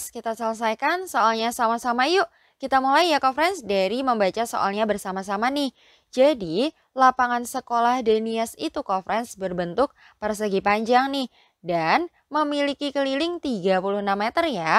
friends, kita selesaikan soalnya sama-sama yuk. Kita mulai ya kok friends dari membaca soalnya bersama-sama nih. Jadi, lapangan sekolah Denias itu kok friends berbentuk persegi panjang nih dan memiliki keliling 36 meter ya.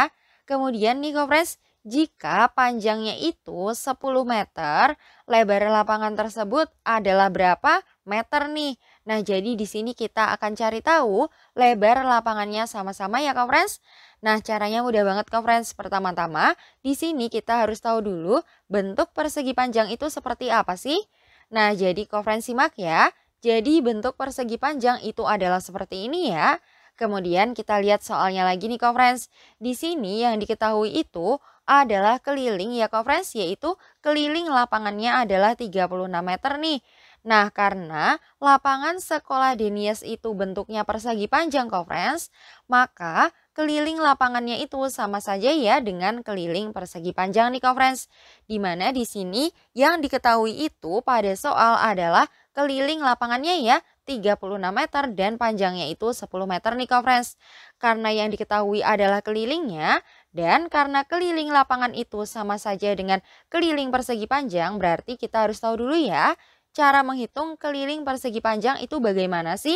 Kemudian nih kok friends, jika panjangnya itu 10 meter, lebar lapangan tersebut adalah berapa meter nih? Nah, jadi di sini kita akan cari tahu lebar lapangannya sama-sama ya, Kak Friends. Nah, caranya mudah banget, Kak Friends. Pertama-tama, di sini kita harus tahu dulu bentuk persegi panjang itu seperti apa sih? Nah, jadi Kak Friends simak ya. Jadi bentuk persegi panjang itu adalah seperti ini ya. Kemudian kita lihat soalnya lagi nih, Kak Friends. Di sini yang diketahui itu adalah keliling ya conference yaitu keliling lapangannya adalah 36 meter nih. Nah, karena lapangan sekolah Denies itu bentuknya persegi panjang conference, maka keliling lapangannya itu sama saja ya dengan keliling persegi panjang nih conference. Dimana di sini yang diketahui itu pada soal adalah keliling lapangannya ya 36 meter dan panjangnya itu 10 meter nih conference. Karena yang diketahui adalah kelilingnya, dan karena keliling lapangan itu sama saja dengan keliling persegi panjang, berarti kita harus tahu dulu ya, cara menghitung keliling persegi panjang itu bagaimana sih?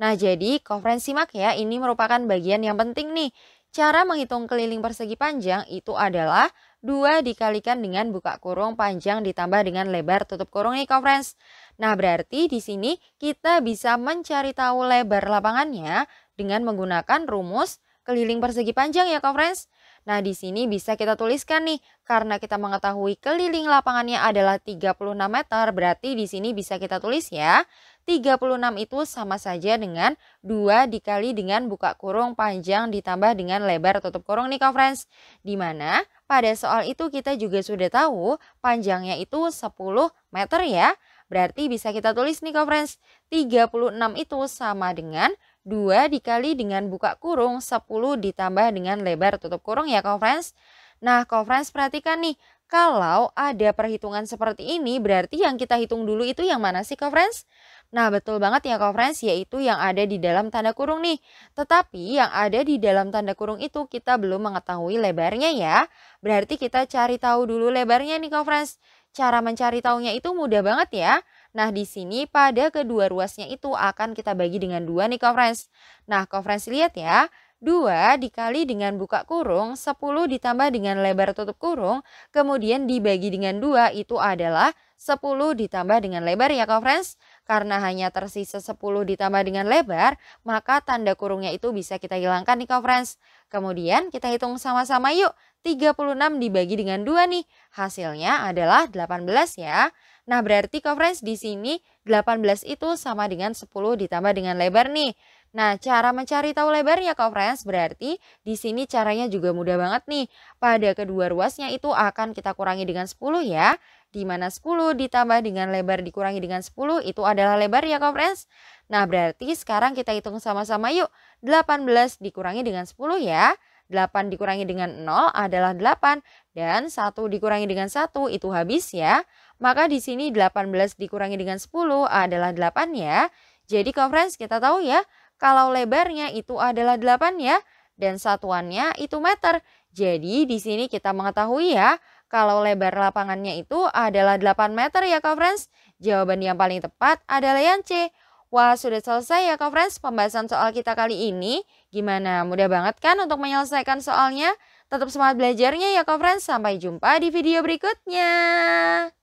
Nah, jadi konferensi simak ya, ini merupakan bagian yang penting nih. Cara menghitung keliling persegi panjang itu adalah dua dikalikan dengan buka kurung panjang ditambah dengan lebar tutup kurung nih conference. Nah, berarti di sini kita bisa mencari tahu lebar lapangannya dengan menggunakan rumus keliling persegi panjang ya conference. Nah, di sini bisa kita tuliskan nih, karena kita mengetahui keliling lapangannya adalah 36 meter, berarti di sini bisa kita tulis ya. 36 itu sama saja dengan 2 dikali dengan buka kurung panjang ditambah dengan lebar tutup kurung nih, Kak Friends. mana pada soal itu kita juga sudah tahu panjangnya itu 10 meter ya. Berarti bisa kita tulis nih, Kak 36 itu sama dengan 2 dikali dengan buka kurung 10 ditambah dengan lebar tutup kurung ya friends. Nah friends perhatikan nih kalau ada perhitungan seperti ini berarti yang kita hitung dulu itu yang mana sih friends? Nah, betul banget ya friends, yaitu yang ada di dalam tanda kurung nih. Tetapi yang ada di dalam tanda kurung itu kita belum mengetahui lebarnya ya. Berarti kita cari tahu dulu lebarnya nih friends. Cara mencari tahunya itu mudah banget ya. Nah, di sini pada kedua ruasnya itu akan kita bagi dengan dua nih, conference. Nah, conference lihat ya. 2 dikali dengan buka kurung, 10 ditambah dengan lebar tutup kurung, kemudian dibagi dengan 2 itu adalah 10 ditambah dengan lebar ya conference. Karena hanya tersisa 10 ditambah dengan lebar, maka tanda kurungnya itu bisa kita hilangkan nih conference. Kemudian kita hitung sama-sama yuk, 36 dibagi dengan 2 nih, hasilnya adalah 18 ya. Nah, berarti coverage di sini 18 itu sama dengan 10 ditambah dengan lebar nih. Nah, cara mencari tahu lebarnya coverage berarti di sini caranya juga mudah banget nih. Pada kedua ruasnya itu akan kita kurangi dengan 10 ya. Di mana 10 ditambah dengan lebar dikurangi dengan 10 itu adalah lebar ya coverage. Nah, berarti sekarang kita hitung sama-sama yuk. 18 dikurangi dengan 10 ya. 8 dikurangi dengan 0 adalah 8 dan 1 dikurangi dengan 1 itu habis ya. Maka di sini 18 dikurangi dengan 10 adalah 8 ya. Jadi conference kita tahu ya kalau lebarnya itu adalah 8 ya dan satuannya itu meter. Jadi di sini kita mengetahui ya kalau lebar lapangannya itu adalah 8 meter ya conference. Jawaban yang paling tepat adalah yang C. Wah, sudah selesai ya Kak Friends pembahasan soal kita kali ini. Gimana? Mudah banget kan untuk menyelesaikan soalnya? Tetap semangat belajarnya ya Kak Friends. Sampai jumpa di video berikutnya.